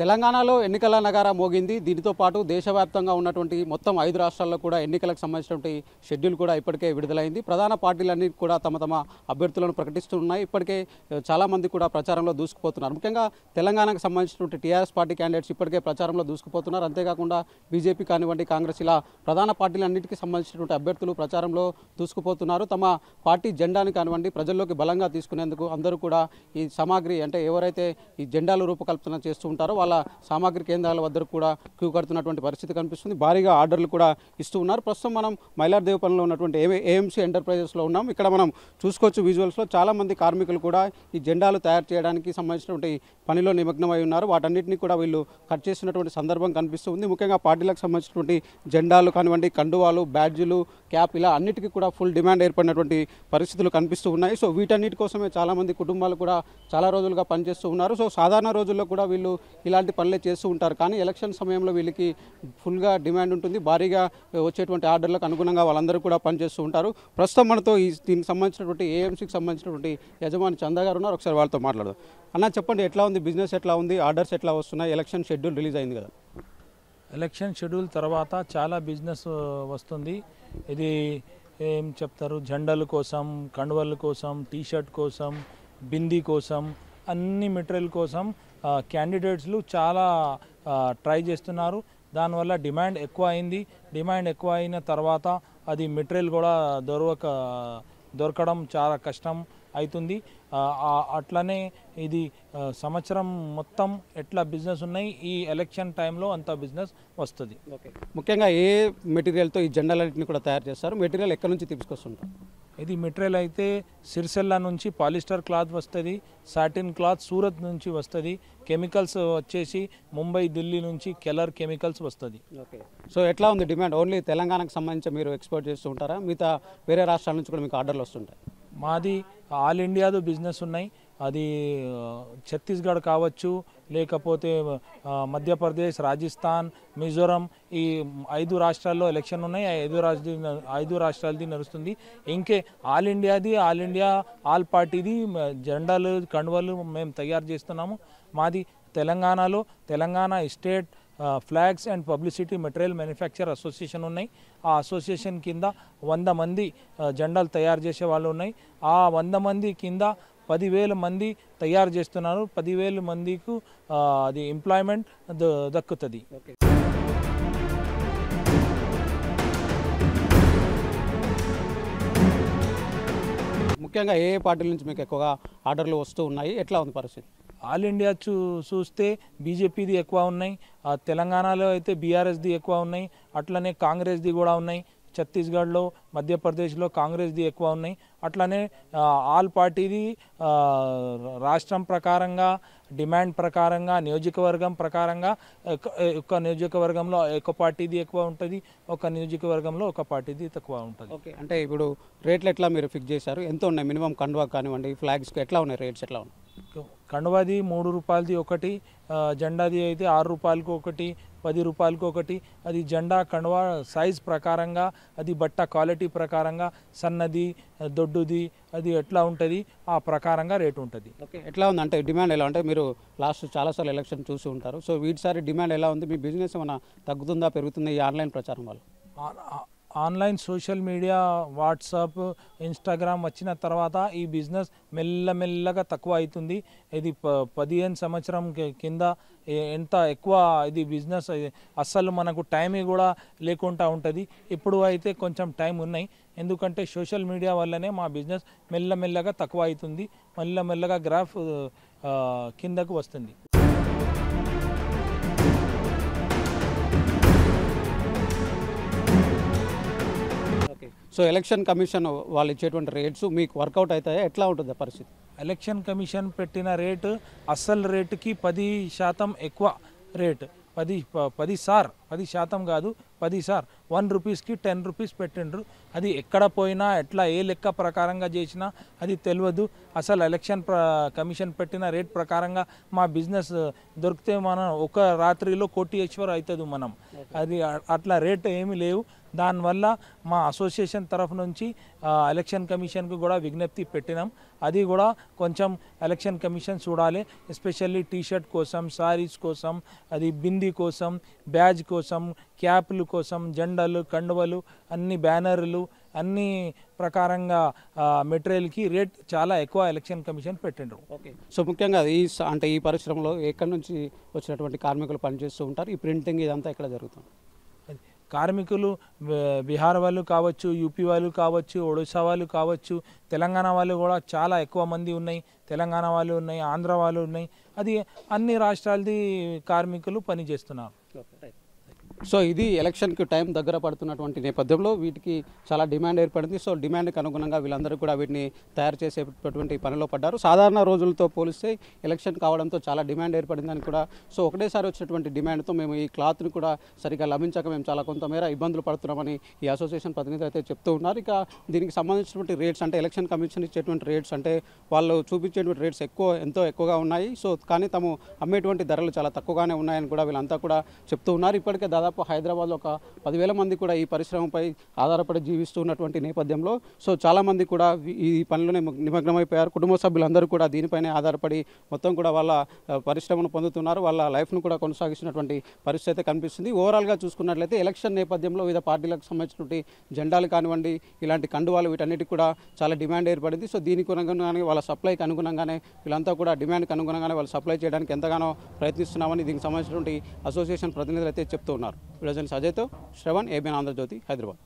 తెలంగాణలో ఎన్నికల నగారా మోగింది దీనితో పాటు దేశవ్యాప్తంగా ఉన్నటువంటి మొత్తం ఐదు రాష్ట్రాల్లో కూడా ఎన్నికలకు సంబంధించినటువంటి షెడ్యూల్ కూడా ఇప్పటికే విడుదలైంది ప్రధాన పార్టీలన్నీ కూడా తమ తమ అభ్యర్థులను ప్రకటిస్తున్నాయి ఇప్పటికే చాలామంది కూడా ప్రచారంలో దూసుకుపోతున్నారు ముఖ్యంగా తెలంగాణకు సంబంధించినటువంటి టీఆర్ఎస్ పార్టీ క్యాండిడేట్స్ ఇప్పటికే ప్రచారంలో దూసుకుపోతున్నారు అంతేకాకుండా బీజేపీ కానివ్వండి కాంగ్రెస్ ఇలా ప్రధాన పార్టీలన్నింటికి సంబంధించినటువంటి అభ్యర్థులు ప్రచారంలో దూసుకుపోతున్నారు తమ పార్టీ జెండాని కానివ్వండి ప్రజల్లోకి బలంగా తీసుకునేందుకు అందరూ కూడా ఈ సామాగ్రి అంటే ఎవరైతే ఈ జెండాలు రూపకల్పన చేస్తూ ఉంటారో వాళ్ళు రకాల సామాగ్రి కేంద్రాల వద్దకు కూడా క్యూ కడుతున్నటువంటి పరిస్థితి కనిపిస్తుంది భారీగా ఆర్డర్లు కూడా ఇస్తూ ఉన్నారు ప్రస్తుతం మనం మైలార్దేవపల్లిలో ఉన్నటువంటి ఏ ఏఎంసీ ఎంటర్ప్రైజెస్లో ఉన్నాం ఇక్కడ మనం చూసుకోవచ్చు విజువల్స్లో చాలామంది కార్మికులు కూడా ఈ జెండాలు తయారు చేయడానికి సంబంధించినటువంటి పనిలో నిమగ్నమై ఉన్నారు వాటన్నిటిని కూడా వీళ్ళు కట్ చేసినటువంటి సందర్భం కనిపిస్తుంది ముఖ్యంగా పార్టీలకు సంబంధించినటువంటి జెండాలు కానివ్వండి కండువాలు బ్యాడ్జులు క్యాప్ ఇలా అన్నిటికీ కూడా ఫుల్ డిమాండ్ ఏర్పడినటువంటి పరిస్థితులు కనిపిస్తూ ఉన్నాయి సో వీటన్నిటి కోసమే చాలామంది కుటుంబాలు కూడా చాలా రోజులుగా పనిచేస్తూ ఉన్నారు సో సాధారణ రోజుల్లో కూడా వీళ్ళు ఇలా ఇలాంటి పనులే చేస్తూ ఉంటారు కానీ ఎలక్షన్ సమయంలో వీళ్ళకి ఫుల్గా డిమాండ్ ఉంటుంది భారీగా వచ్చేటువంటి ఆర్డర్లకు అనుగుణంగా వాళ్ళందరూ కూడా పనిచేస్తూ ఉంటారు ప్రస్తుతం మనతో ఈ దీనికి సంబంధించినటువంటి ఏఎంసీకి సంబంధించినటువంటి యజమాని చందా గారు ఉన్నారు ఒకసారి వాళ్ళతో మాట్లాడదాం అన్న చెప్పండి ఎట్లా ఉంది బిజినెస్ ఎట్లా ఉంది ఆర్డర్స్ ఎట్లా వస్తున్నాయి ఎలక్షన్ షెడ్యూల్ రిలీజ్ అయింది కదా ఎలక్షన్ షెడ్యూల్ తర్వాత చాలా బిజినెస్ వస్తుంది ఇది ఏం చెప్తారు జెండాల కోసం కండువల కోసం టీషర్ట్ కోసం బిందీ కోసం అన్ని మెటీరియల్ కోసం క్యాండిడేట్స్లు చాలా ట్రై చేస్తున్నారు దానివల్ల డిమాండ్ ఎక్కువ అయింది డిమాండ్ ఎక్కువ అయిన తర్వాత అది మెటీరియల్ కూడా దొరక దొరకడం చాలా కష్టం అవుతుంది అట్లనే ఇది సంవత్సరం మొత్తం ఎట్లా బిజినెస్ ఉన్నాయి ఈ ఎలక్షన్ టైంలో అంత బిజినెస్ వస్తుంది ముఖ్యంగా ఏ మెటీరియల్తో ఈ జెండాలన్నింటినీ కూడా తయారు చేస్తారు మెటీరియల్ ఎక్కడి నుంచి తీసుకొస్తుంటారు ఇది మెటీరియల్ అయితే సిరిసెల్లా నుంచి పాలిస్టర్ క్లాత్ వస్తుంది సాటిన్ క్లాత్ సూరత్ నుంచి వస్తుంది కెమికల్స్ వచ్చేసి ముంబై ఢిల్లీ నుంచి కెలర్ కెమికల్స్ వస్తుంది సో ఎట్లా ఉంది డిమాండ్ ఓన్లీ తెలంగాణకు సంబంధించి మీరు ఎక్స్పోర్ట్ చేస్తూ ఉంటారా మిగతా వేరే రాష్ట్రాల నుంచి కూడా మీకు ఆర్డర్లు వస్తుంటాయి మాది ఆల్ ఇండియాదో బిజినెస్ ఉన్నాయి అది ఛత్తీస్గఢ్ కావచ్చు లేకపోతే మధ్యప్రదేశ్ రాజస్థాన్ మిజోరం ఈ ఐదు రాష్ట్రాల్లో ఎలక్షన్ ఉన్నాయి ఐదు రాష్ట్ర ఐదు రాష్ట్రాలది నడుస్తుంది ఇంకే ఆల్ ఇండియాది ఆల్ ఇండియా ఆల్ పార్టీది జెండాలు కండువలు మేము తయారు చేస్తున్నాము మాది తెలంగాణలో Telangana state flags and publicity material manufacture association ఉన్నాయి ఆ అసోసియేషన్ కింద వంద మంది జెండాలు తయారు చేసే వాళ్ళు ఉన్నాయి ఆ వంద మంది కింద పదివేల మంది తయారు చేస్తున్నారు పదివేల మందికు అది ఎంప్లాయ్మెంట్ దక్కుతుంది ముఖ్యంగా ఏ పార్టీల నుంచి మీకు ఎక్కువగా ఆర్డర్లు వస్తూ ఉన్నాయి ఎట్లా ఉంది పరిస్థితి ఆల్ ఇండియా చూ చూస్తే బీజేపీది ఎక్కువ ఉన్నాయి తెలంగాణలో అయితే బీఆర్ఎస్ది ఎక్కువ ఉన్నాయి అట్లనే కాంగ్రెస్ది కూడా ఉన్నాయి ఛత్తీస్గఢ్లో మధ్యప్రదేశ్లో కాంగ్రెస్ది ఎక్కువ ఉన్నాయి అట్లానే ఆల్ పార్టీది రాష్ట్రం ప్రకారంగా డిమాండ్ ప్రకారంగా నియోజకవర్గం ప్రకారంగా ఒక నియోజకవర్గంలో ఒక పార్టీది ఎక్కువ ఉంటుంది ఒక నియోజకవర్గంలో ఒక పార్టీది తక్కువ ఉంటుంది ఓకే అంటే ఇప్పుడు రేట్లు ఎట్లా మీరు ఫిక్స్ చేశారు ఎంత ఉన్నాయి మినిమం కండువా కానివ్వండి ఫ్లాగ్స్కి ఎట్లా ఉన్నాయి రేట్స్ ఎట్లా ఉన్నాయి కండువాది మూడు రూపాయలది ఒకటి జెండాది అయితే ఆరు రూపాయలకు ఒకటి పది రూపాయలకు ఒకటి అది జెండా కండువా సైజ్ ప్రకారంగా అది బట్ట క్వాలిటీ ప్రకారంగా సన్నది దొడ్డుది అది ఎట్లా ఉంటుంది ఆ ప్రకారంగా రేటు ఉంటుంది ఓకే ఎట్లా ఉంది అంటే డిమాండ్ ఎలా అంటే మీరు లాస్ట్ చాలాసార్లు ఎలక్షన్ చూసి ఉంటారు సో వీటిసారి డిమాండ్ ఎలా ఉంది మీ బిజినెస్ ఏమైనా తగ్గుతుందా పెరుగుతుందా ఈ ఆన్లైన్ ప్రచారం వల్ల online social media WhatsApp Instagram వచ్చిన తర్వాత ఈ బిజినెస్ మెల్లమెల్లగా తక్కువ అవుతుంది ఇది ప పదిహేను సంవత్సరం కింద ఎంత ఎక్కువ ఇది బిజినెస్ అస్సలు మనకు టైం కూడా లేకుండా ఉంటుంది ఇప్పుడు అయితే కొంచెం టైం ఉన్నాయి ఎందుకంటే సోషల్ మీడియా వల్లనే మా బిజినెస్ మెల్లమెల్లగా తక్కువ అవుతుంది మెల్లమెల్లగా గ్రాఫ్ కిందకు వస్తుంది సో ఎలక్షన్ కమిషన్ వాళ్ళు ఇచ్చేటువంటి రేట్స్ మీకు వర్కౌట్ అవుతాయా ఎట్లా ఉంటుంది పరిస్థితి ఎలక్షన్ కమిషన్ పెట్టిన రేటు అసలు రేటుకి పది శాతం ఎక్కువ రేటు పది పది సార్ పది శాతం కాదు పది సార్ వన్ రూపీస్కి టెన్ రూపీస్ పెట్టిండ్రు అది ఎక్కడ పోయినా ఎట్లా ఏ లెక్క ప్రకారంగా చేసినా అది తెలియదు అసలు ఎలక్షన్ కమిషన్ పెట్టిన రేట్ ప్రకారంగా మా బిజినెస్ దొరికితే మనం ఒక రాత్రిలో కోటీశ్వర్ అవుతుంది మనం అది అట్లా రేట్ ఏమి లేవు దానివల్ల మా అసోసియేషన్ తరఫు నుంచి ఎలక్షన్ కమిషన్కు కూడా విజ్ఞప్తి పెట్టినాం అది కూడా కొంచెం ఎలక్షన్ కమిషన్ చూడాలి ఎస్పెషల్లీ టీషర్ట్ కోసం శారీస్ కోసం అది బిందీ కోసం బ్యాజ్ కోసం కోసం క్యాప్లు కోసం జెండాలు కండువలు అన్ని బ్యానర్లు అన్ని ప్రకారంగా మెటీరియల్కి రేట్ చాలా ఎక్కువ ఎలక్షన్ కమిషన్ పెట్టిండ్రు ఓకే సో ముఖ్యంగా ఈ అంటే ఈ పరిశ్రమలో ఎక్కడి నుంచి వచ్చినటువంటి కార్మికులు పనిచేస్తూ ఉంటారు ఈ ప్రింటింగ్ ఇదంతా ఇక్కడ జరుగుతుంది కార్మికులు బీహార్ వాళ్ళు కావచ్చు యూపీ వాళ్ళు కావచ్చు ఒడిశా వాళ్ళు కావచ్చు తెలంగాణ వాళ్ళు కూడా చాలా ఎక్కువ మంది ఉన్నాయి తెలంగాణ వాళ్ళు ఉన్నాయి ఆంధ్ర వాళ్ళు ఉన్నాయి అది అన్ని రాష్ట్రాలది కార్మికులు పనిచేస్తున్నారు సో ఇది ఎలక్షన్కి టైం దగ్గర పడుతున్నటువంటి నేపథ్యంలో వీటికి చాలా డిమాండ్ ఏర్పడింది సో డిమాండ్కి అనుగుణంగా వీళ్ళందరూ కూడా వీటిని తయారు చేసేటటువంటి పనిలో పడ్డారు సాధారణ రోజులతో పోలిస్తే ఎలక్షన్ కావడంతో చాలా డిమాండ్ ఏర్పడిందని కూడా సో ఒకటేసారి వచ్చినటువంటి డిమాండ్తో మేము ఈ క్లాత్ని కూడా సరిగా లభించక మేము చాలా కొంతమేర ఇబ్బందులు పడుతున్నామని ఈ అసోసియేషన్ ప్రతినిధి అయితే చెప్తూ ఉన్నారు ఇక దీనికి సంబంధించినటువంటి రేట్స్ అంటే ఎలక్షన్ కమిషన్ ఇచ్చేటువంటి రేట్స్ అంటే వాళ్ళు చూపించేటువంటి రేట్స్ ఎక్కువ ఎంతో ఎక్కువగా ఉన్నాయి సో కానీ తాము అమ్మేటువంటి ధరలు చాలా తక్కువగానే ఉన్నాయని కూడా వీళ్ళంతా కూడా చెప్తూ ఉన్నారు ఇప్పటికే దాదాపు దాదాపు హైదరాబాద్లో ఒక పదివేల మంది కూడా ఈ పరిశ్రమపై ఆధారపడి జీవిస్తున్నటువంటి నేపథ్యంలో సో చాలామంది కూడా ఈ పనిలోనే నిమగ్నమైపోయారు కుటుంబ సభ్యులందరూ కూడా దీనిపైనే ఆధారపడి మొత్తం కూడా వాళ్ళ పరిశ్రమను పొందుతున్నారు వాళ్ళ లైఫ్ను కూడా కొనసాగిస్తున్నటువంటి పరిస్థితి అయితే కనిపిస్తుంది ఓవరాల్గా చూసుకున్నట్లయితే ఎలక్షన్ నేపథ్యంలో వివిధ పార్టీలకు సంబంధించినటువంటి జెండాలు కానివ్వండి ఇలాంటి కండువాలు వీటన్నిటికి కూడా చాలా డిమాండ్ ఏర్పడింది సో దీనికి అనుగుణంగానే వాళ్ళ సప్లైకి అనుగుణంగానే వీళ్ళంతా కూడా డిమాండ్కి అనుగుణంగానే వాళ్ళు సప్లై చేయడానికి ఎంతగానో ప్రయత్నిస్తున్నామని దీనికి సంబంధించినటువంటి అసోసియేషన్ ప్రతినిధులు అయితే చెప్తూ ఉన్నారు విడజన్ సజయ్తో శ్రవణ్ ఏబిఎన్ ఆంధ్రజ్యోతి హైదరాబాద్